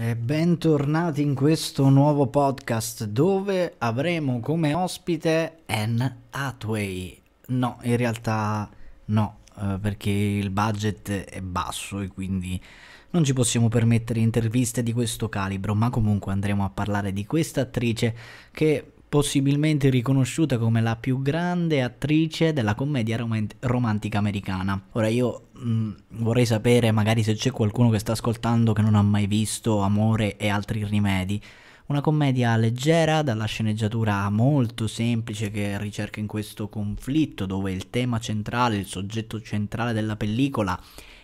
E bentornati in questo nuovo podcast dove avremo come ospite Anne Hathaway. No, in realtà no, eh, perché il budget è basso e quindi non ci possiamo permettere interviste di questo calibro, ma comunque andremo a parlare di questa attrice che possibilmente riconosciuta come la più grande attrice della commedia romant romantica americana. Ora io mh, mm, vorrei sapere magari se c'è qualcuno che sta ascoltando che non ha mai visto Amore e altri rimedi. Una commedia leggera, dalla sceneggiatura molto semplice che ricerca in questo conflitto dove il tema centrale, il soggetto centrale della pellicola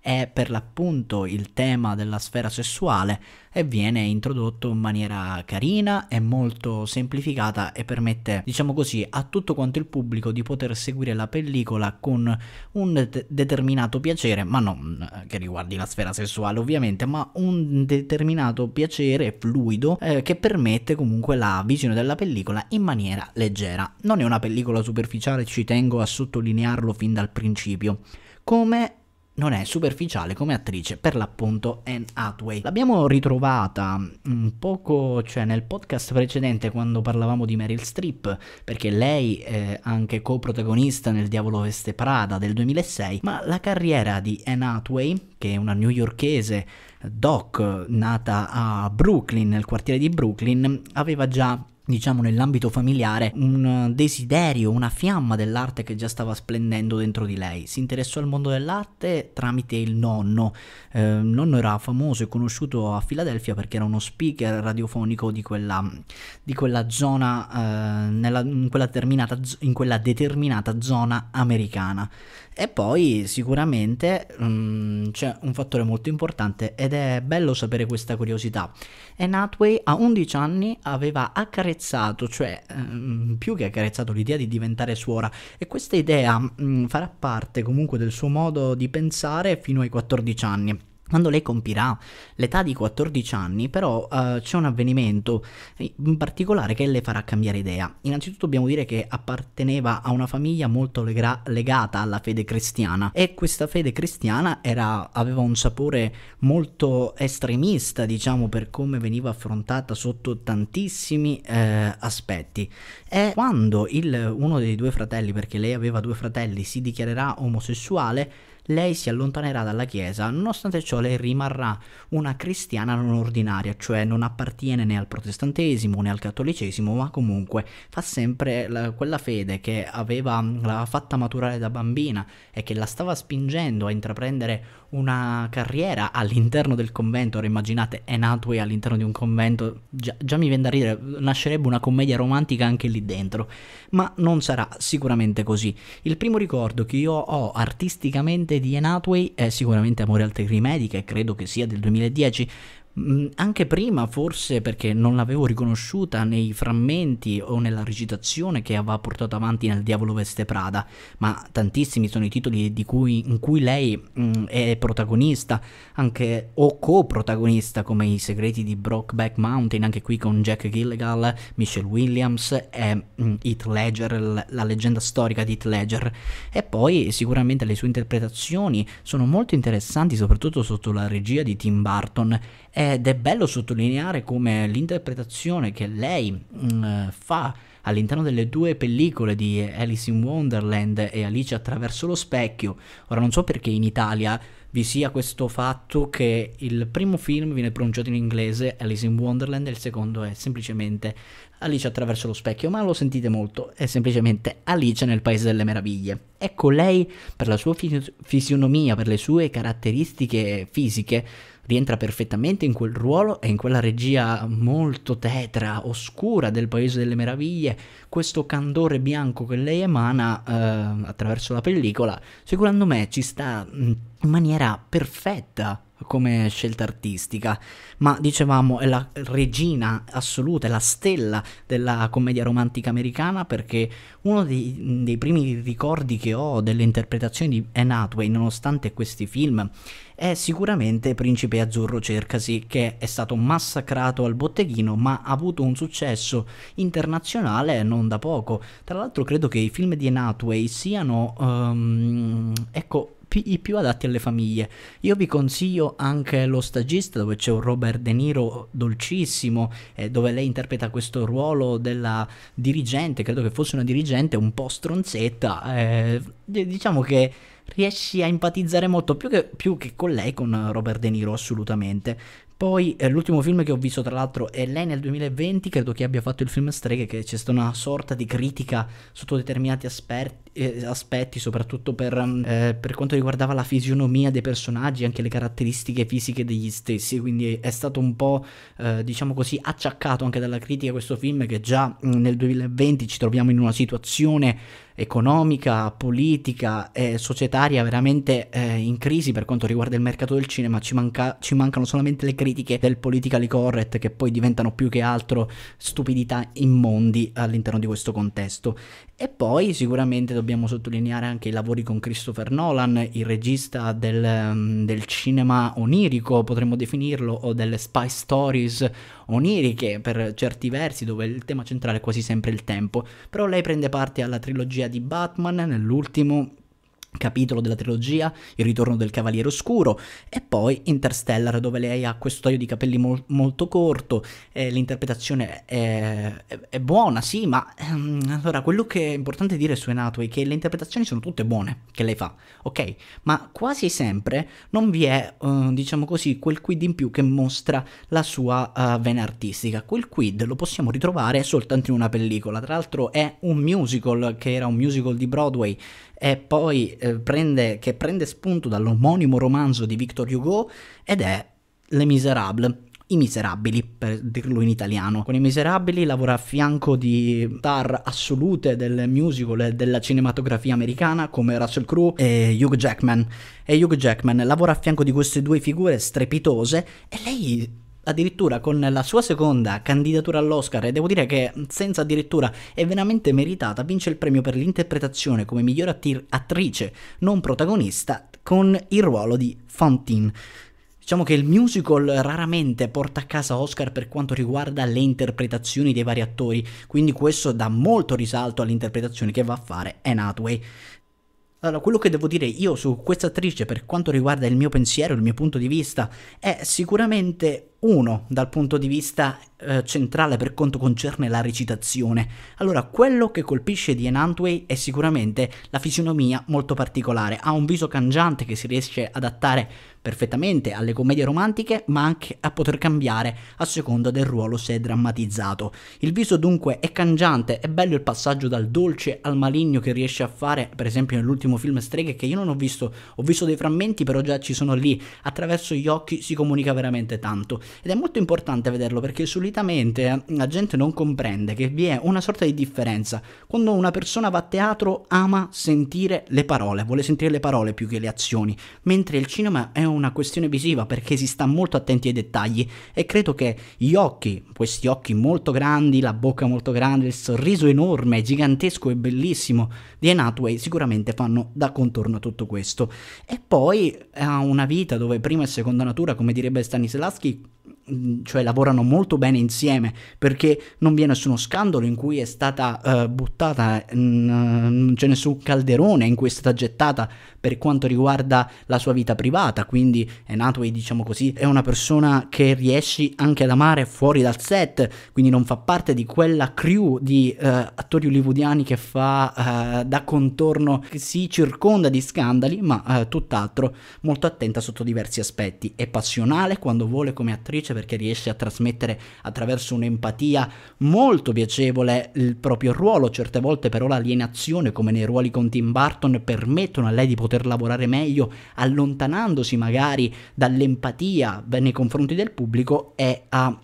è per l'appunto il tema della sfera sessuale e viene introdotto in maniera carina e molto semplificata e permette, diciamo così, a tutto quanto il pubblico di poter seguire la pellicola con un de determinato piacere, ma non eh, che riguardi la sfera sessuale ovviamente, ma un determinato piacere fluido eh, che permette comunque la visione della pellicola in maniera leggera. Non è una pellicola superficiale, ci tengo a sottolinearlo fin dal principio. Come non è superficiale come attrice, per l'appunto Anne Hathaway. L'abbiamo ritrovata un poco, cioè nel podcast precedente quando parlavamo di Meryl Streep, perché lei è anche co-protagonista nel Diavolo Veste Prada del 2006, ma la carriera di Anne Hathaway, che è una newyorkese doc nata a Brooklyn, nel quartiere di Brooklyn, aveva già diciamo nell'ambito familiare un desiderio, una fiamma dell'arte che già stava splendendo dentro di lei. Si interessò al mondo dell'arte tramite il nonno. Eh, nonno era famoso e conosciuto a Filadelfia perché era uno speaker radiofonico di quella, di quella zona, eh, nella, in, quella in, quella determinata zona americana. E poi sicuramente... Mh, mm, c'è un fattore molto importante ed è bello sapere questa curiosità. E Hathaway a 11 anni aveva accarezzato, cioè ehm, più che accarezzato l'idea di diventare suora e questa idea mh, mm, farà parte comunque del suo modo di pensare fino ai 14 anni. Quando lei compirà l'età di 14 anni, però uh, c'è un avvenimento eh, in particolare che le farà cambiare idea. Innanzitutto dobbiamo dire che apparteneva a una famiglia molto legra- legata alla fede cristiana e questa fede cristiana era, aveva un sapore molto estremista, diciamo, per come veniva affrontata sotto tantissimi eh, aspetti. E quando il, uno dei due fratelli, perché lei aveva due fratelli, si dichiarerà omosessuale, lei si allontanerà dalla Chiesa, nonostante ciò lei rimarrà una cristiana non ordinaria, cioè non appartiene né al protestantesimo né al cattolicesimo, ma comunque fa sempre la, quella fede che aveva, l'aveva fatta maturare da bambina e che la stava spingendo a intraprendere una carriera all'interno del convento, ora immaginate è Enatway all'interno di un convento, già, già mi viene da ridere, nascerebbe una commedia romantica anche lì dentro, ma non sarà sicuramente così. Il primo ricordo che io ho artisticamente di Enatway è sicuramente Amore Altre Crimediche, credo che sia del 2010, Mm, anche prima forse perché non l'avevo riconosciuta nei frammenti o nella recitazione che aveva portato avanti nel Diavolo Veste Prada, ma tantissimi sono i titoli cui, in cui lei mh, mm, è protagonista, anche o co-protagonista come I segreti di Brockback Mountain, anche qui con Jack Gilligal, Michelle Williams e mm, Heath Ledger, la leggenda storica di Heath Ledger. E poi sicuramente le sue interpretazioni sono molto interessanti, soprattutto sotto la regia di Tim Burton ed è bello sottolineare come l'interpretazione che lei mh, mm, fa all'interno delle due pellicole di Alice in Wonderland e Alice attraverso lo specchio, ora non so perché in Italia vi sia questo fatto che il primo film viene pronunciato in inglese Alice in Wonderland e il secondo è semplicemente Alice attraverso lo specchio, ma lo sentite molto, è semplicemente Alice nel Paese delle Meraviglie. Ecco, lei per la sua fis- fisionomia, per le sue caratteristiche fisiche, rientra perfettamente in quel ruolo e in quella regia molto tetra, oscura del Paese delle Meraviglie, questo candore bianco che lei emana eh, attraverso la pellicola, secondo me ci sta... Mh, in maniera perfetta come scelta artistica, ma dicevamo è la regina assoluta, è la stella della commedia romantica americana perché uno dei, dei primi ricordi che ho delle interpretazioni di Anne Hathaway, nonostante questi film, è sicuramente Principe Azzurro Cercasi, che è stato massacrato al botteghino ma ha avuto un successo internazionale non da poco. Tra l'altro credo che i film di Anne Hathaway siano... Um, ecco, i più adatti alle famiglie. Io vi consiglio anche Lo stagista dove c'è un Robert De Niro dolcissimo eh, dove lei interpreta questo ruolo della dirigente, credo che fosse una dirigente un po' stronzetta, eh, diciamo che riesci a empatizzare molto più che, più che, con lei, con Robert De Niro assolutamente. Poi eh, l'ultimo film che ho visto tra l'altro è lei nel 2020, credo che abbia fatto il film Streghe, che c'è stata una sorta di critica sotto determinati aspetti, eh, aspetti soprattutto per, mm, eh, per, quanto riguardava la fisionomia dei personaggi, anche le caratteristiche fisiche degli stessi, quindi è stato un po' eh, diciamo così acciaccato anche dalla critica questo film che già mh, mm, nel 2020 ci troviamo in una situazione economica, politica e eh, societaria veramente eh, in crisi per quanto riguarda il mercato del cinema, ci, manca, ci, mancano solamente le critiche del politically correct che poi diventano più che altro stupidità immondi all'interno di questo contesto. E poi sicuramente dobbiamo sottolineare anche i lavori con Christopher Nolan, il regista del, mm, del cinema onirico, potremmo definirlo, o delle spy stories oniriche per certi versi, dove il tema centrale è quasi sempre il tempo. Però lei prende parte alla trilogia di Batman, nell'ultimo capitolo della trilogia, Il ritorno del Cavaliere Oscuro e poi Interstellar dove lei ha questo taglio di capelli mol molto corto, eh, l'interpretazione è, è, è, buona sì, ma ehm, allora quello che è importante dire su Enatue è che le interpretazioni sono tutte buone che lei fa, ok? Ma quasi sempre non vi è, eh, diciamo così, quel quid in più che mostra la sua eh, vena artistica, quel quid lo possiamo ritrovare soltanto in una pellicola, tra l'altro è un musical che era un musical di Broadway e poi eh, prende, che prende spunto dall'omonimo romanzo di Victor Hugo ed è Le Miserables. I Miserabili, per dirlo in italiano. Con I Miserabili lavora a fianco di star assolute del musical e della cinematografia americana come Russell Crowe e Hugh Jackman. E Hugh Jackman lavora a fianco di queste due figure strepitose e lei addirittura con la sua seconda candidatura all'Oscar e devo dire che mm, senza addirittura è veramente meritata, vince il premio per l'interpretazione come miglior attir- attrice non protagonista con il ruolo di Fantine. Diciamo che il musical raramente porta a casa Oscar per quanto riguarda le interpretazioni dei vari attori, quindi questo dà molto risalto all'interpretazione che va a fare Anne Hathaway. Allora, quello che devo dire io su questa attrice per quanto riguarda il mio pensiero, il mio punto di vista, è sicuramente uno dal punto di vista eh, centrale per quanto concerne la recitazione. Allora, quello che colpisce di Enantway è sicuramente la fisionomia molto particolare. Ha un viso cangiante che si riesce ad adattare perfettamente alle commedie romantiche, ma anche a poter cambiare a seconda del ruolo se è drammatizzato. Il viso dunque è cangiante, è bello il passaggio dal dolce al maligno che riesce a fare, per esempio nell'ultimo film Streghe che io non ho visto, ho visto dei frammenti però già ci sono lì, attraverso gli occhi si comunica veramente tanto ed è molto importante vederlo perché solitamente eh, la gente non comprende che vi è una sorta di differenza. Quando una persona va a teatro ama sentire le parole, vuole sentire le parole più che le azioni, mentre il cinema è una questione visiva perché si sta molto attenti ai dettagli e credo che gli occhi, questi occhi molto grandi, la bocca molto grande, il sorriso enorme, gigantesco e bellissimo di Enatway sicuramente fanno da contorno a tutto questo. E poi ha una vita dove prima e seconda natura, come direbbe Stanislavski, mm, cioè lavorano molto bene insieme perché non vi è nessuno scandalo in cui è stata uh, buttata, in, eh, non c'è nessun calderone in cui è stata gettata per quanto riguarda la sua vita privata, quindi è Hathaway, diciamo così, è una persona che riesce anche ad amare fuori dal set, quindi non fa parte di quella crew di uh, attori hollywoodiani che fa uh, da contorno, che si circonda di scandali, ma uh, tutt'altro molto attenta sotto diversi aspetti. È passionale quando vuole come attrice perché riesce a trasmettere attraverso un'empatia molto piacevole il proprio ruolo, certe volte però l'alienazione, come nei ruoli con Tim Burton, permettono a lei di poter poter lavorare meglio, allontanandosi magari dall'empatia nei confronti del pubblico e a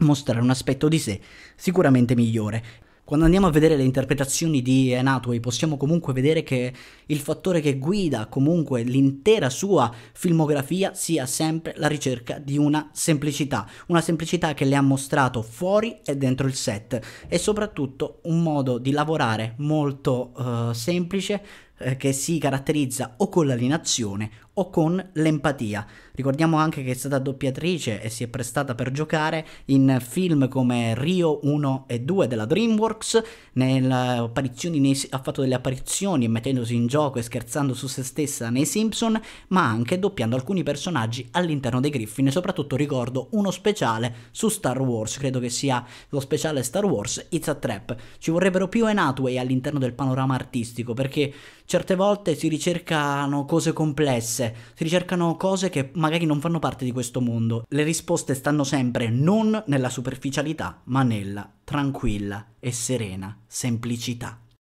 mostrare un aspetto di sé sicuramente migliore. Quando andiamo a vedere le interpretazioni di Anatway possiamo comunque vedere che il fattore che guida comunque l'intera sua filmografia sia sempre la ricerca di una semplicità, una semplicità che le ha mostrato fuori e dentro il set e soprattutto un modo di lavorare molto uh, semplice eh, che si caratterizza o con l'alienazione o con l'empatia. Ricordiamo anche che è stata doppiatrice e si è prestata per giocare in film come Rio 1 e 2 della DreamWorks, nei, ha fatto delle apparizioni mettendosi in gioco e scherzando su se stessa nei Simpson, ma anche doppiando alcuni personaggi all'interno dei Griffin, soprattutto ricordo uno speciale su Star Wars, credo che sia lo speciale Star Wars It's a Trap. Ci vorrebbero più Enatway all'interno del panorama artistico perché certe volte si ricercano cose complesse si ricercano cose che magari non fanno parte di questo mondo. Le risposte stanno sempre non nella superficialità, ma nella tranquilla e serena semplicità.